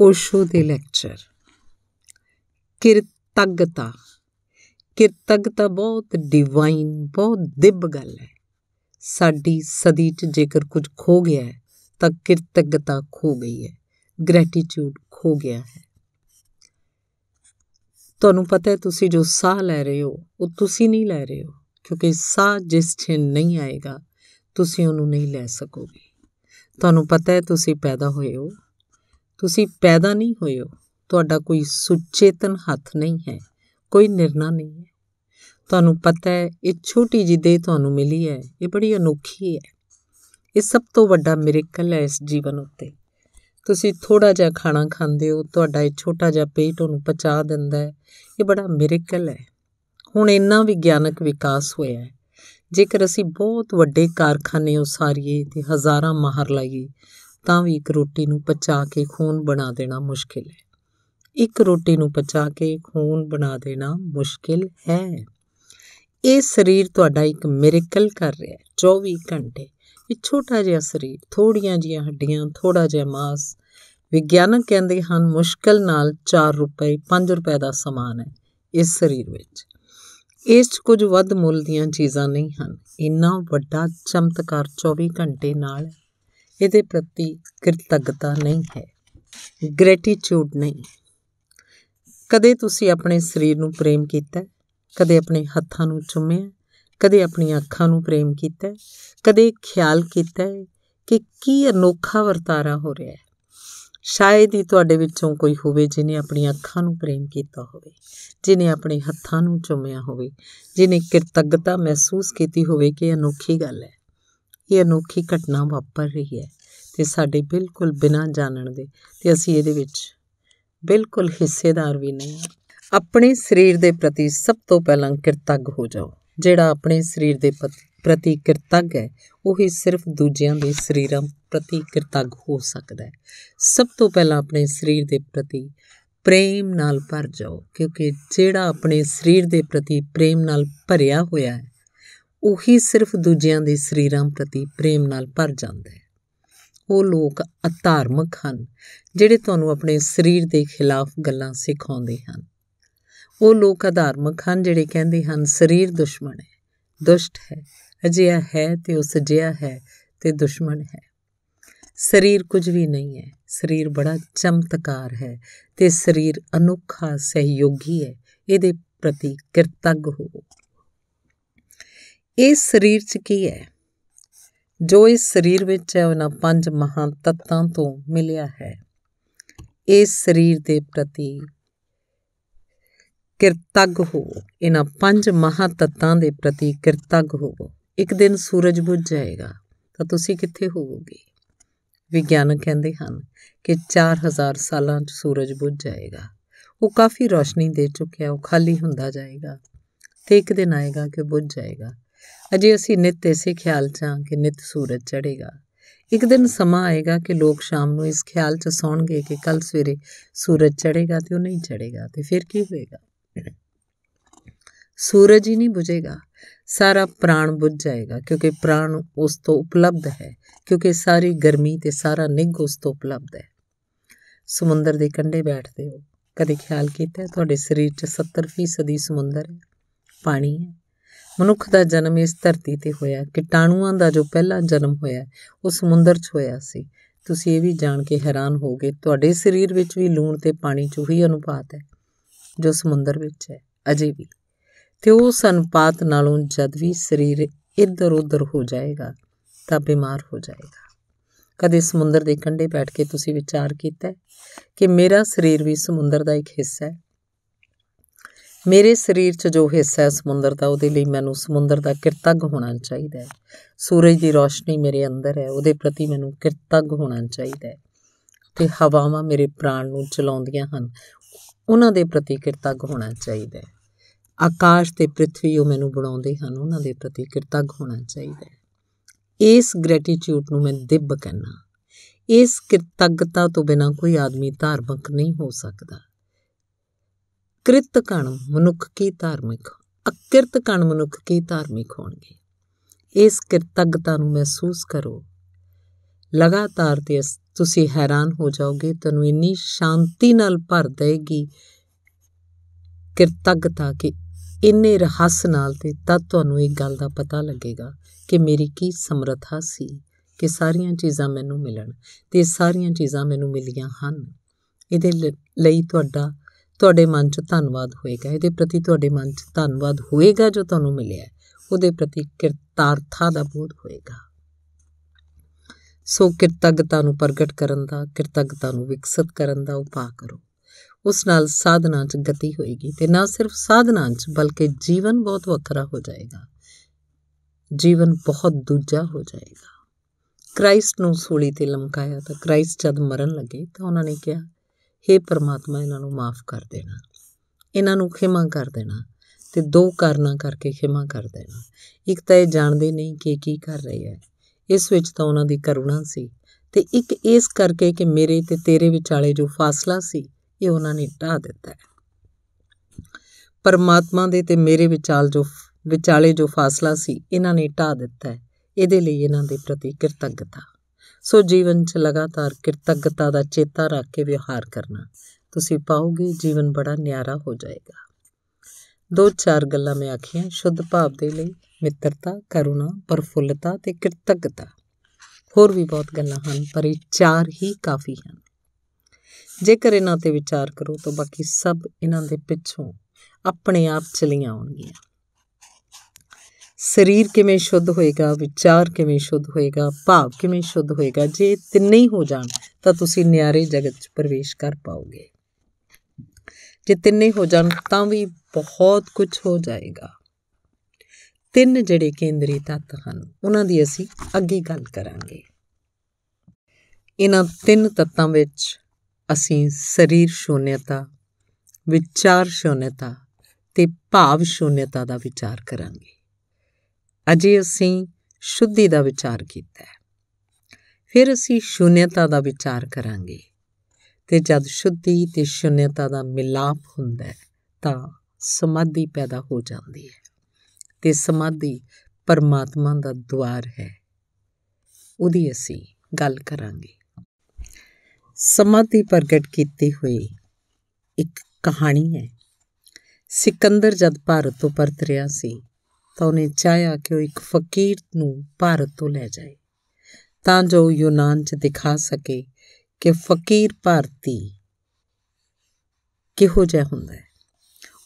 ਓਸ਼ੋ ਦੇ ਲੈਕਚਰ ਕਿਰਤਗਤਾ ਕਿਰਤਗਤਾ ਬਹੁਤ ਡਿਵਾਈਨ ਬਹੁਤ ਦਿਬ ਗੱਲ ਹੈ ਸਾਡੀ ਸਦੀ 'ਚ ਜੇਕਰ ਕੁਝ ਖੋ ਗਿਆ ਹੈ ਤਾਂ ਕਿਰਤਗਤਾ ਖੋ ਗਈ ਹੈ ਗ੍ਰੈਟੀਟਿਊਡ ਖੋ ਗਿਆ ਹੈ ਤੁਹਾਨੂੰ ਪਤਾ ਹੈ ਤੁਸੀਂ ਜੋ ਸਾਹ ਲੈ ਰਹੇ ਹੋ ਉਹ ਤੁਸੀਂ ਨਹੀਂ ਲੈ ਰਹੇ ਹੋ ਕਿਉਂਕਿ ਸਾਹ ਜਿਸ ਥੇ ਨਹੀਂ ਆਏਗਾ ਤੁਸੀਂ ਉਹਨੂੰ ਨਹੀਂ ਲੈ ਸਕੋਗੇ ਤੁਹਾਨੂੰ ਪਤਾ ਹੈ ਤੁਸੀਂ ਪੈਦਾ ਹੋਏ ਹੋ ਤੁਸੀਂ ਪੈਦਾ ਨਹੀਂ ਹੋਏ ਹੋ ਤੁਹਾਡਾ ਕੋਈ ਸੁਚੇਤਨ ਹੱਥ ਨਹੀਂ ਹੈ ਕੋਈ ਨਿਰਣਾ ਨਹੀਂ ਹੈ ਤੁਹਾਨੂੰ ਪਤਾ ਹੈ ਇਹ ਛੋਟੀ ਜਿਹੀ ਦੇ ਤੁਹਾਨੂੰ ਮਿਲੀ ਹੈ ਇਹ ਬੜੀ ਅਨੋਖੀ ਹੈ ਇਹ ਸਭ ਤੋਂ ਵੱਡਾ ਮਿਰੇਕਲ ਹੈ ਇਸ ਜੀਵਨ ਉੱਤੇ ਤੁਸੀਂ ਥੋੜਾ ਜਿਹਾ ਖਾਣਾ ਖਾਂਦੇ ਹੋ ਤੁਹਾਡਾ ਇਹ ਛੋਟਾ ਜਿਹਾ ਪੇਟ ਉਹਨੂੰ ਪਚਾ ਦਿੰਦਾ ਹੈ ਇਹ ਬੜਾ ਮਿਰੇਕਲ ਹੈ ਹੁਣ ਇੰਨਾ ਵਿਗਿਆਨਕ ਵਿਕਾਸ ਹੋਇਆ ਹੈ ਜੇਕਰ ਅਸੀਂ ਬਹੁਤ ਵੱਡੇ ਕਾਰਖਾਨੇ ਉਸਾਰੀਏ ਤੇ ਹਜ਼ਾਰਾਂ ਮਹਰ ਲਾਈਏ ਤਾਂ ਵੀ ਇੱਕ ਰੋਟੀ ਨੂੰ ਪਚਾ ਕੇ ਖੂਨ ਬਣਾ ਦੇਣਾ ਮੁਸ਼ਕਿਲ ਹੈ ਇੱਕ ਰੋਟੀ ਨੂੰ ਪਚਾ ਕੇ ਖੂਨ ਬਣਾ ਦੇਣਾ ਮੁਸ਼ਕਿਲ ਹੈ ਇਹ ਸਰੀਰ ਤੁਹਾਡਾ ਇੱਕ ਮਿਰੇਕਲ ਕਰ ਰਿਹਾ ਹੈ 24 ਘੰਟੇ ਇਹ ਛੋਟਾ ਜਿਹਾ ਸਰੀਰ ਥੋੜੀਆਂ ਜੀਆਂ ਹੱਡੀਆਂ ਥੋੜਾ ਜਿਹਾ ਮਾਸ ਵਿਗਿਆਨਕ ਕਹਿੰਦੇ ਹਨ ਮੁਸ਼ਕਲ ਨਾਲ 4 ਰੁਪਏ 5 ਰੁਪਏ ਦਾ ਸਮਾਨ ਹੈ ਇਸ ਸਰੀਰ ਵਿੱਚ ਇਸ 'ਚ ਕੁਝ ਵੱਧ ਮੁੱਲ ਦੀਆਂ ਚੀਜ਼ਾਂ ਨਹੀਂ ਹਨ ਇੰਨਾ ਵੱਡਾ ਚਮਤਕਾਰ 24 ਘੰਟੇ ਨਾਲ ਇਹਦੇ ਪ੍ਰਤੀ ਕਿਰਤਗਤਾ ਨਹੀਂ ਹੈ ਗ੍ਰੈਟੀਟਿਊਡ ਨਹੀਂ ਕਦੇ ਤੁਸੀਂ ਆਪਣੇ ਸਰੀਰ ਨੂੰ ਪ੍ਰੇਮ ਕੀਤਾ ਕਦੇ ਆਪਣੇ ਹੱਥਾਂ ਨੂੰ ਚੁੰਮਿਆ ਕਦੇ ਆਪਣੀਆਂ ਅੱਖਾਂ ਨੂੰ ਪ੍ਰੇਮ ਕੀਤਾ ਕਦੇ ਖਿਆਲ ਕੀਤਾ ਕਿ ਕੀ ਅਨੋਖਾ ਵਰਤਾਰਾ ਹੋ ਰਿਹਾ ਹੈ ਸ਼ਾਇਦ ਹੀ ਤੁਹਾਡੇ ਵਿੱਚੋਂ ਕੋਈ ਹੋਵੇ ਜਿਨੇ ਆਪਣੀਆਂ ਅੱਖਾਂ ਨੂੰ ਪ੍ਰੇਮ ਕੀਤਾ ਹੋਵੇ ਜਿਨੇ ਆਪਣੇ ਹੱਥਾਂ ਨੂੰ ਚੁੰਮਿਆ ਹੋਵੇ ਜਿਨੇ ਕਿਰਤਗਤਾ ਮਹਿਸੂਸ ਕੀਤੀ ਹੋਵੇ ਕਿ ਅਨੋਖੀ ਗੱਲ ਹੈ ਇਹ ਅਨੋਖੀ ਘਟਨਾ ਵਾਪਰ ਰਹੀ ਹੈ ਤੇ ਸਾਡੇ ਬਿਲਕੁਲ ਬਿਨਾਂ ਜਾਣਨ ਦੇ ਤੇ ਅਸੀਂ ਇਹਦੇ ਵਿੱਚ ਬਿਲਕੁਲ ਹਿੱਸੇਦਾਰ ਵੀ ਨਹੀਂ ਆਪਣੇ ਸਰੀਰ ਦੇ ਪ੍ਰਤੀ ਸਭ ਤੋਂ ਪਹਿਲਾਂ ਕਿਰਤੱਗ ਹੋ ਜਾਓ ਜਿਹੜਾ ਆਪਣੇ ਸਰੀਰ ਦੇ ਪ੍ਰਤੀ ਕਿਰਤੱਗ ਹੈ ਉਹ ਹੀ ਸਿਰਫ ਦੂਜਿਆਂ ਦੇ ਸਰੀਰਾਂ ਪ੍ਰਤੀ ਕਿਰਤੱਗ ਹੋ ਸਕਦਾ ਹੈ ਸਭ ਤੋਂ ਪਹਿਲਾਂ ਆਪਣੇ ਸਰੀਰ ਦੇ ਪ੍ਰਤੀ ਪ੍ਰੇਮ ਨਾਲ ਭਰ ਜਾਓ ਕਿਉਂਕਿ ਜਿਹੜਾ ਆਪਣੇ ਸਰੀਰ ਦੇ ਪ੍ਰਤੀ ਪ੍ਰੇਮ ਨਾਲ ਭਰਿਆ ਹੋਇਆ ਹੈ ਉਹੀ ਸਿਰਫ ਦੂਜਿਆਂ ਦੇ ਸਰੀਰਾਂ ਪ੍ਰਤੀ ਪ੍ਰੇਮ ਨਾਲ ਭਰ ਜਾਂਦਾ ਹੈ ਉਹ ਲੋਕ ਅਧਾਰਮਿਕ ਹਨ ਜਿਹੜੇ ਤੁਹਾਨੂੰ ਆਪਣੇ ਸਰੀਰ ਦੇ ਖਿਲਾਫ ਗੱਲਾਂ ਸਿਖਾਉਂਦੇ ਹਨ ਉਹ ਲੋਕ ਅਧਾਰਮਿਕ ਹਨ ਜਿਹੜੇ ਕਹਿੰਦੇ ਹਨ ਸਰੀਰ ਦੁਸ਼ਮਣ ਹੈ ਦੁਸ਼ਟ ਹੈ ਅਜਿਹਾ ਹੈ ਤੇ ਉਹ ਸਜਿਆ ਹੈ ਤੇ ਦੁਸ਼ਮਣ ਹੈ ਸਰੀਰ ਕੁਝ ਵੀ ਨਹੀਂ ਹੈ ਸਰੀਰ ਬੜਾ ਚਮਤਕਾਰ ਹੈ ਤੇ ਸਰੀਰ ਅਨੁਖਾ ਸਹਿਯੋਗੀ ਹੈ ਇਹਦੇ ਪ੍ਰਤੀ ਕਿਰਤਗ ਹੋ ਇਸ ਸਰੀਰ 'ਚ ਕੀ ਹੈ ਜੋ ਇਸ ਸਰੀਰ ਵਿੱਚ ਹੈ ਉਹਨਾਂ ਪੰਜ ਮਹਾਂ ਤੱਤਾਂ ਤੋਂ ਮਿਲਿਆ ਹੈ ਇਸ ਸਰੀਰ ਦੇ ਪ੍ਰਤੀ ਕਿਰਤਗ ਹੋਵੋ ਇਹਨਾਂ ਪੰਜ ਮਹਾ ਤੱਤਾਂ ਦੇ ਪ੍ਰਤੀ ਕਿਰਤਗ ਹੋਵੋ ਇੱਕ ਦਿਨ ਸੂਰਜ ਬੁੱਝ ਜਾਏਗਾ ਤਾਂ ਤੁਸੀਂ ਕਿੱਥੇ ਹੋਵੋਗੇ ਵਿਗਿਆਨਕ ਕਹਿੰਦੇ ਹਨ ਕਿ 4000 ਸਾਲਾਂ 'ਚ ਸੂਰਜ ਬੁੱਝ ਜਾਏਗਾ ਉਹ ਕਾਫੀ ਰੋਸ਼ਨੀ ਦੇ ਚੁੱਕਿਆ ਉਹ ਖਾਲੀ ਹੁੰਦਾ ਜਾਏਗਾ ਤੇ ਇੱਕ ਦਿਨ ਆਏਗਾ ਕਿ ਬੁੱਝ ਜਾਏਗਾ ਅਜੇ ਅਸੀਂ ਨਿਤ ਇਸੇ ਖਿਆਲ 'ਚ ਆ ਕਿ ਨਿਤ ਸੂਰਜ ਚੜ੍ਹੇਗਾ ਇੱਕ ਦਿਨ ਸਮਾਂ ਆਏਗਾ ਕਿ ਲੋਕ ਸ਼ਾਮ ਨੂੰ ਇਸ ਖਿਆਲ 'ਚ ਸੌਣਗੇ ਕਿ ਕੱਲ ਸਵੇਰੇ ਸੂਰਜ ਚੜ੍ਹੇਗਾ ਤੇ ਉਹ ਨਹੀਂ ਚੜ੍ਹੇਗਾ ਤੇ ਫਿਰ ਕੀ ਹੋਏਗਾ ਸੂਰਜ ਹੀ ਨਹੀਂ ਬੁਝੇਗਾ ਸਾਰਾ ਪ੍ਰਾਣ 부ਝ ਜਾਏਗਾ ਕਿਉਂਕਿ ਪ੍ਰਾਣ ਉਸ ਤੋਂ ਉਪਲਬਧ ਹੈ ਕਿਉਂਕਿ ਸਾਰੀ ਗਰਮੀ ਤੇ ਸਾਰਾ ਨਿੱਘ ਉਸ ਤੋਂ ਉਪਲਬਧ ਹੈ ਸਮੁੰਦਰ ਦੇ ਕੰਢੇ ਬੈਠਦੇ ਹੋ ਕਦੇ ਖਿਆਲ ਕੀਤਾ ਤੁਹਾਡੇ ਸਰੀਰ 'ਚ 70% ਦੀ ਸਮੁੰਦਰ ਹੈ ਪਾਣੀ ਹੈ ਮਨੁੱਖ ਦਾ ਜਨਮ ਇਸ ਧਰਤੀ ਤੇ ਹੋਇਆ ਕਿਟਾਣੂਆਂ ਦਾ ਜੋ ਪਹਿਲਾ ਜਨਮ ਹੋਇਆ ਉਹ ਸਮੁੰਦਰ 'ਚ ਹੋਇਆ ਸੀ ਤੁਸੀਂ ਇਹ ਵੀ ਜਾਣ ਕੇ ਹੈਰਾਨ ਹੋਗੇ ਤੁਹਾਡੇ ਸਰੀਰ ਵਿੱਚ ਵੀ ਲੂਣ ਤੇ ਪਾਣੀ 'ਚ ਉਹੀ ਅਨੁਪਾਤ ਹੈ ਜੋ ਸਮੁੰਦਰ ਵਿੱਚ ਹੈ ਅਜੇ ਵੀ ਤੇ ਉਸ ਅਨੁਪਾਤ ਨਾਲੋਂ ਜਦ ਵੀ ਸਰੀਰ ਇੱਧਰ ਉੱਧਰ ਹੋ ਜਾਏਗਾ ਤਾਂ ਬਿਮਾਰ ਹੋ ਜਾਏਗਾ ਕਦੇ ਸਮੁੰਦਰ ਦੇ ਕੰਢੇ ਬੈਠ ਕੇ ਤੁਸੀਂ ਵਿਚਾਰ ਕੀਤਾ ਕਿ ਮੇਰਾ ਸਰੀਰ ਵੀ ਸਮੁੰਦਰ ਦਾ ਇੱਕ ਹਿੱਸਾ ਹੈ ਮੇਰੇ ਸਰੀਰ 'ਚ ਜੋ ਹਿੱਸਾ ਹੈ ਸਮੁੰਦਰ ਦਾ ਉਹਦੇ ਲਈ ਮੈਨੂੰ ਸਮੁੰਦਰ ਦਾ ਕਿਰਤਗ ਹੋਣਾ ਚਾਹੀਦਾ ਹੈ ਸੂਰਜ ਦੀ ਰੋਸ਼ਨੀ ਮੇਰੇ ਅੰਦਰ ਹੈ ਉਹਦੇ ਪ੍ਰਤੀ ਮੈਨੂੰ ਕਿਰਤਗ ਹੋਣਾ ਚਾਹੀਦਾ ਹੈ ਤੇ ਹਵਾਵਾਂ ਮੇਰੇ ਪ੍ਰਾਣ ਨੂੰ ਚਲਾਉਂਦੀਆਂ ਹਨ ਉਹਨਾਂ ਦੇ ਪ੍ਰਤੀ ਕਿਰਤਗ ਹੋਣਾ ਚਾਹੀਦਾ ਹੈ ਆਕਾਸ਼ ਤੇ ਪ੍ਰithvi ਉਹ ਮੈਨੂੰ ਬਣਾਉਂਦੇ ਹਨ ਉਹਨਾਂ ਦੇ ਪ੍ਰਤੀ ਕਿਰਤਗ ਹੋਣਾ ਚਾਹੀਦਾ ਹੈ ਇਸ ਗ੍ਰੈਟੀਟਿਊਡ ਨੂੰ ਮੈਂ ਦਿਬ ਕਹਿਣਾ ਇਸ ਕਿਰਤਗਤਾ ਤੋਂ ਬਿਨਾ ਕੋਈ ਆਦਮੀ ਧਾਰਮਿਕ ਨਹੀਂ ਹੋ ਸਕਦਾ ਕ੍ਰਿਤ ਕਣ ਮਨੁੱਖ ਕੀ ਧਾਰਮਿਕ ਅਕਿਰਤ ਕਣ ਮਨੁੱਖ ਕੀ ਧਾਰਮਿਕ ਹੋਣਗੇ ਇਸ ਕਿਰਤਗਤਾ ਨੂੰ ਮਹਿਸੂਸ ਕਰੋ ਲਗਾਤਾਰ ਤੇ ਤੁਸੀਂ ਹੈਰਾਨ ਹੋ ਜਾਓਗੇ ਤੁਹਾਨੂੰ ਇੰਨੀ ਸ਼ਾਂਤੀ ਨਾਲ ਭਰ ਦੇਗੀ ਕਿਰਤਗਤਾ ਕਿ ਇੰਨੇ ਰਹੱਸ ਨਾਲ ਤੇ ਤਦ ਤੁਹਾਨੂੰ ਇੱਕ ਗੱਲ ਦਾ ਪਤਾ ਲੱਗੇਗਾ ਕਿ ਮੇਰੀ ਕੀ ਸਮਰੱਥਾ ਸੀ ਕਿ ਸਾਰੀਆਂ ਚੀਜ਼ਾਂ ਮੈਨੂੰ ਮਿਲਣ ਤੇ ਸਾਰੀਆਂ ਚੀਜ਼ਾਂ ਮੈਨੂੰ ਮਿਲੀਆਂ ਹਨ ਇਹਦੇ ਲਈ ਤੁਹਾਡਾ ਤੁਹਾਡੇ ਮਨ 'ਚ ਧੰਨਵਾਦ ਹੋਏਗਾ ਇਹਦੇ ਪ੍ਰਤੀ ਤੁਹਾਡੇ ਮਨ 'ਚ ਧੰਨਵਾਦ ਹੋਏਗਾ ਜੋ ਤੁਹਾਨੂੰ ਮਿਲਿਆ ਉਹਦੇ ਪ੍ਰਤੀ ਕਿਰਤਾਰਥਾ ਦਾ ਬੋਧ ਹੋਏਗਾ ਸੋ ਕਿਰਤਗਤਾ ਨੂੰ ਪ੍ਰਗਟ ਕਰਨ ਦਾ ਕਿਰਤਗਤਾ ਨੂੰ ਵਿਕਸਿਤ ਕਰਨ ਦਾ ਉਪਾਅ ਕਰੋ ਉਸ ਨਾਲ ਸਾਧਨਾ 'ਚ ਗਤੀ ਹੋਏਗੀ ਤੇ ਨਾ ਸਿਰਫ ਸਾਧਨਾ 'ਚ ਬਲਕਿ ਜੀਵਨ ਬਹੁਤ ਵੱਖਰਾ ਹੋ ਜਾਏਗਾ ਜੀਵਨ ਬਹੁਤ ਦੂਜਾ ਹੋ ਜਾਏਗਾ ਕ੍ਰਾਈਸਟ ਨੂੰ ਸੂਲੀ ਤੇ ਲਮਕਾਇਆ ਤਾਂ ਕ੍ਰਾਈਸਟ ਜਦ ਮਰਨ ਲੱਗੇ ਤਾਂ ਉਹਨਾਂ ਨੇ ਕਿਹਾ हे ਪਰਮਾਤਮਾ ਇਹਨਾਂ ਨੂੰ ਮਾਫ ਕਰ ਦੇਣਾ ਇਹਨਾਂ ਨੂੰ ਖਿਮਾ ਕਰ ਦੇਣਾ ਤੇ ਦੋ ਕਾਰਨਾਂ ਕਰਕੇ ਖਿਮਾ ਕਰ ਦੇਣਾ ਇੱਕ ਤਾਂ ਇਹ ਜਾਣਦੇ ਨਹੀਂ ਕਿ ਕੀ ਕਰ ਰਹੇ ਹੈ ਇਸ ਵਿੱਚ ਤਾਂ ਉਹਨਾਂ ਦੀ ਕਰੁਣਾ ਸੀ ਤੇ ਇੱਕ ਇਸ ਕਰਕੇ ਕਿ ਮੇਰੇ ਤੇ ਤੇਰੇ ਵਿਚਾਲੇ ਜੋ ਫਾਸਲਾ ਸੀ ਇਹ ਉਹਨਾਂ ਨੇ ਢਾ ਦਿੱਤਾ ਹੈ ਪਰਮਾਤਮਾ ਦੇ ਤੇ ਮੇਰੇ ਵਿਚਾਲ ਜੋ ਵਿਚਾਲੇ ਜੋ ਫਾਸਲਾ ਸੀ ਇਹਨਾਂ ਨੇ ਢਾ ਦਿੱਤਾ ਹੈ ਇਹਦੇ ਲਈ ਇਹਨਾਂ ਦੇ ਪ੍ਰਤੀ ਕਿਰਤਗਤਾ ਸੋ ਜੀਵਨ 'ਚ ਲਗਾਤਾਰ ਕਿਰਤਗਤਾ ਦਾ ਚੇਤਾ ਰੱਖ ਕੇ ਵਿਹਾਰ ਕਰਨਾ ਤੁਸੀਂ ਪਾਓਗੇ ਜੀਵਨ ਬੜਾ ਨਿਆਰਾ ਹੋ ਜਾਏਗਾ ਦੋ ਚਾਰ ਗੱਲਾਂ ਮੈਂ ਆਖੀਆਂ ਸ਼ੁੱਧ ਭਾਵ ਦੇ ਲਈ ਮਿੱਤਰਤਾ ਕਰੁਣਾ ਪਰਫੁੱਲਤਾ ਤੇ ਕਿਰਤਗਤਾ ਹੋਰ ਵੀ ਬਹੁਤ ਗੱਲਾਂ ਹਨ ਪਰ ਇਹ ਚਾਰ ਹੀ ਕਾਫੀ ਹਨ ਜੇਕਰ ਇਹਨਾਂ ਤੇ ਵਿਚਾਰ ਕਰੋ ਤਾਂ ਬਾਕੀ ਸਭ ਇਹਨਾਂ ਦੇ ਪਿੱਛੋਂ ਆਪਣੇ ਆਪ ਚਲੀਆਂ ਆਉਣਗੀਆਂ ਸਰੀਰ ਕਿਵੇਂ ਸ਼ੁੱਧ ਹੋਏਗਾ ਵਿਚਾਰ ਕਿਵੇਂ ਸ਼ੁੱਧ ਹੋਏਗਾ ਭਾਵ ਕਿਵੇਂ ਸ਼ੁੱਧ ਹੋਏਗਾ ਜੇ ਤਿੰਨੇ ਹੀ ਹੋ ਜਾਣ ਤਾਂ ਤੁਸੀਂ ਨਿਆਰੇ ਜਗਤ 'ਚ ਪ੍ਰਵੇਸ਼ ਕਰ ਪਾਓਗੇ ਜੇ ਤਿੰਨੇ ਹੋ ਜਾਣ ਤਾਂ ਵੀ ਬਹੁਤ ਕੁਝ ਹੋ ਜਾਏਗਾ ਤਿੰਨ ਜਿਹੜੇ ਕੇਂਦਰੀ ਤੱਤ ਹਨ ਉਹਨਾਂ ਦੀ ਅਸੀਂ ਅੱਗੇ ਗੱਲ ਕਰਾਂਗੇ ਇਹਨਾਂ ਤਿੰਨ ਤੱਤਾਂ ਵਿੱਚ ਅਸੀਂ ਸਰੀਰ ਸ਼ੂਨਿਅਤਾ ਵਿਚਾਰ ਸ਼ੂਨਿਅਤਾ ਤੇ ਭਾਵ ਸ਼ੂਨਿਅਤਾ ਦਾ ਵਿਚਾਰ ਕਰਾਂਗੇ ਅਜੇ ਅਸੀਂ ਸ਼ੁੱਧੀ ਦਾ ਵਿਚਾਰ ਕੀਤਾ ਹੈ ਫਿਰ ਅਸੀਂ ਸ਼ੂਨਿਅਤਾ ਦਾ ਵਿਚਾਰ ਕਰਾਂਗੇ ਤੇ ਜਦ ਸ਼ੁੱਧੀ ਤੇ ਸ਼ੂਨਿਅਤਾ ਦਾ ਮਿਲਾਪ ਹੁੰਦਾ ਹੈ ਤਾਂ ਸਮਾਧੀ ਪੈਦਾ ਹੋ ਜਾਂਦੀ ਹੈ ਤੇ ਸਮਾਧੀ ਪਰਮਾਤਮਾ ਦਾ ਦਵਾਰ ਹੈ ਉਹਦੀ ਅਸੀਂ ਗੱਲ ਕਰਾਂਗੇ ਸਮਾਧੀ ਪ੍ਰਗਟ ਕੀਤੀ ਹੋਈ ਇੱਕ ਕਹਾਣੀ ਹੈ ਸਿਕੰਦਰ ਜਦ ਭਾਰਤ ਤੋਂ ਪਰਤ ਰਿਹਾ ਸੀ ਤਾਂ ਉਹਨੇ ਚਾਹਿਆ ਕਿ ਉਹ ਇੱਕ ਫਕੀਰ ਨੂੰ ਭਾਰਤ ਤੋਂ ਲੈ ਜਾਏ ਤਾਂ ਜੋ ਯੂਨਾਨ 'ਚ ਦਿਖਾ ਸਕੇ ਕਿ ਫਕੀਰ ਭਾਰਤੀ ਕਿਹੋ ਜਿਹਾ ਹੁੰਦਾ ਹੈ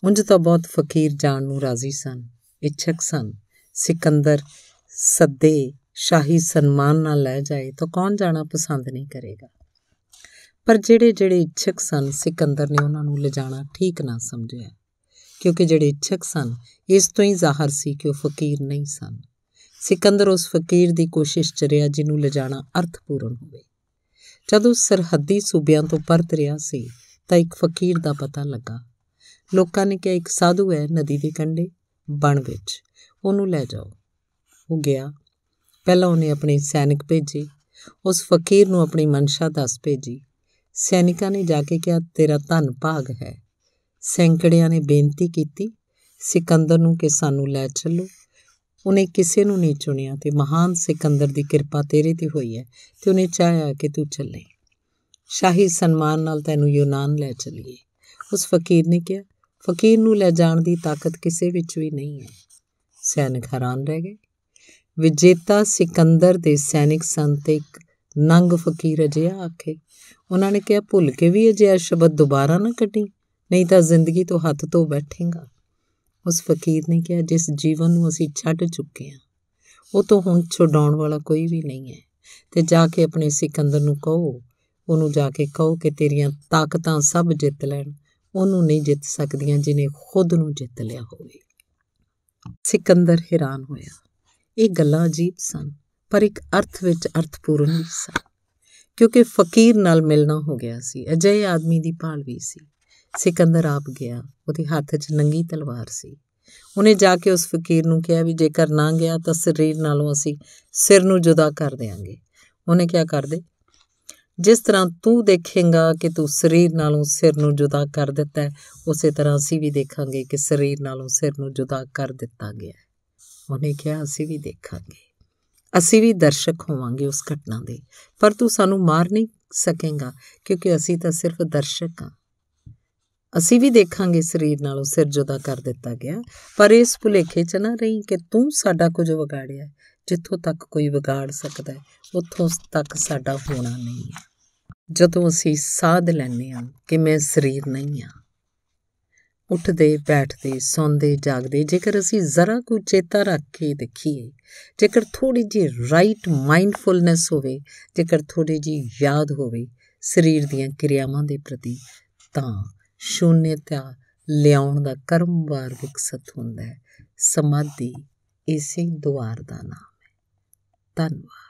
ਉਂਝ ਤਾਂ ਬਹੁਤ ਫਕੀਰ ਜਾਣ ਨੂੰ ਰਾਜ਼ੀ ਸਨ ਇੱਛਕ ਸਨ ਸਿਕੰਦਰ ਸੱਦੇ ਸ਼ਾਹੀ ਸਨਮਾਨ ਨਾਲ ਲੈ ਜਾਏ ਤਾਂ ਕੌਣ ਜਾਣਾ ਪਸੰਦ ਨਹੀਂ ਕਰੇਗਾ ਪਰ ਜਿਹੜੇ ਜਿਹੜੇ ਇੱਛਕ ਸਨ ਸਿਕੰਦਰ ਨੇ ਉਹਨਾਂ ਨੂੰ ਲਿਜਾਣਾ ਠੀਕ ਨਾ ਸਮਝਿਆ ਕਿਉਂਕਿ ਜਿਹੜੇ ਇੱਛਕ ਸਨ ਇਸ ਤੋਂ ਹੀ ਜ਼ਾਹਰ ਸੀ ਕਿ ਉਹ ਫਕੀਰ ਨਹੀਂ ਸਨ ਸਿਕੰਦਰ ਉਸ ਫਕੀਰ ਦੀ ਕੋਸ਼ਿਸ਼ 'ਚ ਰਿਹਾ ਜਿਹਨੂੰ ਲਿਜਾਣਾ ਅਰਥਪੂਰਨ ਹੋਵੇ ਜਦੋਂ ਸਰਹੱਦੀ ਸੂਬਿਆਂ ਤੋਂ ਪਰਤ ਰਿਹਾ ਸੀ ਤਾਂ ਇੱਕ ਫਕੀਰ ਦਾ ਪਤਾ ਲੱਗਾ ਲੋਕਾਂ ਨੇ ਕਿਹਾ ਇੱਕ ਸਾਧੂ ਹੈ ਨਦੀ ਦੇ ਕੰਢੇ ਬਣ ਵਿੱਚ ਉਹਨੂੰ ਲੈ ਜਾਓ ਉਹ ਗਿਆ ਪਹਿਲਾਂ ਉਹਨੇ ਆਪਣੇ ਸੈਨਿਕ ਭੇਜੇ ਉਸ ਫਕੀਰ ਨੂੰ ਆਪਣੀ ਮਨਸ਼ਾ ਦੱਸ ਭੇਜੀ ਸੈਨਿਕਾਂ ਨੇ ਜਾ ਕੇ ਕਿਹਾ ਤੇਰਾ ਧਨ ਭਾਗ ਹੈ ਸੈਂਕੜਿਆਂ ਨੇ ਬੇਨਤੀ ਕੀਤੀ ਸਿਕੰਦਰ ਨੂੰ ਕਿ ਸਾਨੂੰ ਲੈ ਚੱਲੋ ਉਹਨੇ ਕਿਸੇ ਨੂੰ ਨਹੀਂ ਚੁਣਿਆ ਤੇ ਮਹਾਨ ਸਿਕੰਦਰ ਦੀ ਕਿਰਪਾ ਤੇਰੇ ਤੇ ਹੋਈ ਹੈ ਤੇ ਉਹਨੇ ਚਾਹਿਆ ਕਿ ਤੂੰ ਚੱਲੇ ਸ਼ਾਹੀ ਸਨਮਾਨ ਨਾਲ ਤੈਨੂੰ ਯੂਨਾਨ ਲੈ ਚਲੀਏ ਉਸ ਫਕੀਰ ਨੇ ਕਿਹਾ ਫਕੀਰ ਨੂੰ ਲੈ ਜਾਣ ਦੀ ਤਾਕਤ ਕਿਸੇ ਵਿੱਚ ਵੀ ਨਹੀਂ ਹੈ ਸੈਨਿਕ ਹੈਰਾਨ ਰਹਿ ਗਏ ਵਿਜੇਤਾ ਸਿਕੰਦਰ ਦੇ ਸੈਨਿਕ ਸੰਤ ਇੱਕ ਨੰਗ ਫਕੀਰ ਅਜਿਹਾ ਆਖੇ ਉਹਨਾਂ ਨੇ ਕਿਹਾ ਭੁੱਲ ਕੇ ਵੀ ਅਜਿਹਾ ਸ਼ਬਦ ਦੁਬਾਰਾ ਨਾ ਕੱਢੀ ਨਹੀਂ ਤਾਂ ਜ਼ਿੰਦਗੀ ਤੋਂ ਹੱਥ ਧੋ ਬੈਠੇਗਾ ਉਸ ਫਕੀਰ ਨੇ ਕਿਹਾ ਜਿਸ ਜੀਵਨ ਨੂੰ ਅਸੀਂ ਛੱਡ ਚੁੱਕੇ ਹਾਂ ਉਹ ਤੋਂ ਹੁਣ ਛਡਾਉਣ ਵਾਲਾ ਕੋਈ ਵੀ ਨਹੀਂ ਹੈ ਤੇ ਜਾ ਕੇ ਆਪਣੇ ਸਿਕੰਦਰ ਨੂੰ ਕਹੋ ਉਹਨੂੰ ਜਾ ਕੇ ਕਹੋ ਕਿ ਤੇਰੀਆਂ ਤਾਕਤਾਂ ਸਭ ਜਿੱਤ ਲੈਣ ਉਹਨੂੰ ਨਹੀਂ ਜਿੱਤ ਸਕਦੀਆਂ ਜਿਨੇ ਖੁਦ ਨੂੰ ਜਿੱਤ ਲਿਆ ਹੋਵੇ ਸਿਕੰਦਰ ਹੈਰਾਨ ਹੋਇਆ ਇਹ ਗੱਲਾਂ ਅਜੀਬ ਸਨ ਪਰ ਇੱਕ ਅਰਥ ਵਿੱਚ ਅਰਥਪੂਰਨ ਸੀ ਸਨ ਕਿਉਂਕਿ ਫਕੀਰ ਨਾਲ ਮਿਲਣਾ ਹੋ ਗਿਆ ਸੀ ਅਜੇ ਆਦਮੀ ਦੀ ਭਾਲ ਵੀ ਸੀ ਸਿਕੰਦਰ ਆਪ ਗਿਆ ਉਹਦੇ ਹੱਥ 'ਚ ਨੰਗੀ ਤਲਵਾਰ ਸੀ ਉਹਨੇ ਜਾ ਕੇ ਉਸ ਫਕੀਰ ਨੂੰ ਕਿਹਾ ਵੀ ਜੇਕਰ ਨਾ ਗਿਆ ਤਾਂ ਸਰੀਰ ਨਾਲੋਂ ਅਸੀਂ ਸਿਰ ਨੂੰ ਜੁਦਾ ਕਰ ਦੇਾਂਗੇ ਉਹਨੇ ਕਿਹਾ ਕਰ ਦੇ ਜਿਸ ਤਰ੍ਹਾਂ ਤੂੰ ਦੇਖੇਂਗਾ ਕਿ ਤੂੰ ਸਰੀਰ ਨਾਲੋਂ ਸਿਰ ਨੂੰ ਜੁਦਾ ਕਰ ਦਿੱਤਾ ਹੈ ਉਸੇ ਤਰ੍ਹਾਂ ਅਸੀਂ ਵੀ ਦੇਖਾਂਗੇ ਕਿ ਸਰੀਰ ਨਾਲੋਂ ਸਿਰ ਨੂੰ ਜੁਦਾ ਕਰ ਦਿੱਤਾ ਗਿਆ ਉਹਨੇ ਕਿਹਾ ਅਸੀਂ ਵੀ ਦੇਖਾਂਗੇ ਅਸੀਂ ਵੀ ਦਰਸ਼ਕ ਹੋਵਾਂਗੇ ਉਸ ਘਟਨਾ ਦੇ ਪਰ ਤੂੰ ਸਾਨੂੰ ਮਾਰ ਨਹੀਂ ਸਕੇਗਾ ਕਿਉਂਕਿ ਅਸੀਂ ਤਾਂ ਸਿਰਫ ਦਰਸ਼ਕ ਹਾਂ ਅਸੀਂ ਵੀ ਦੇਖਾਂਗੇ ਸਰੀਰ ਨਾਲੋਂ ਸਿਰ ਜੁਦਾ ਕਰ ਦਿੱਤਾ ਗਿਆ ਪਰ ਇਸ ਭੁਲੇਖੇ 'ਚ ਨਾ ਰਹੀ ਕਿ ਤੂੰ ਸਾਡਾ ਕੁਝ ਵਿਗਾੜਿਆ ਜਿੱਥੋਂ ਤੱਕ ਕੋਈ ਵਿਗਾੜ ਸਕਦਾ ਹੈ ਉੱਥੋਂ ਤੱਕ ਸਾਡਾ ਹੋਣਾ ਨਹੀਂ ਹੈ ਜਦੋਂ ਅਸੀਂ ਸਾਧ ਲੈਨੇ ਹਾਂ ਕਿ ਮੈਂ ਸਰੀਰ ਨਹੀਂ ਹਾਂ ਉੱਠਦੇ ਬੈਠਦੇ ਸੌਂਦੇ ਜਾਗਦੇ ਜੇਕਰ ਅਸੀਂ ਜ਼ਰਾ ਕੁ ਚੇਤਾ ਰੱਖ ਕੇ ਦੇਖੀਏ ਜੇਕਰ ਥੋੜੀ ਜੀ ਰਾਈਟ ਮਾਈਂਡਫੁਲਨੈਸ ਹੋਵੇ ਜੇਕਰ ਥੋੜੀ ਜੀ ਯਾਦ ਹੋਵੇ ਸਰੀਰ ਦੀਆਂ ਕਿਰਿਆਵਾਂ ਦੇ ਪ੍ਰਤੀ ਤਾਂ ਸ਼ੂਨਯਤਾ ਲਿਆਉਣ ਦਾ ਕਰਮਵਾਰ ਵਿਕਸਤ ਹੁੰਦਾ ਹੈ ਸਮਾਧੀ ਇਸੇ ਦੁਆਰ ਦਾ ਨਾਮ ਹੈ ਧੰਨਵਾਦ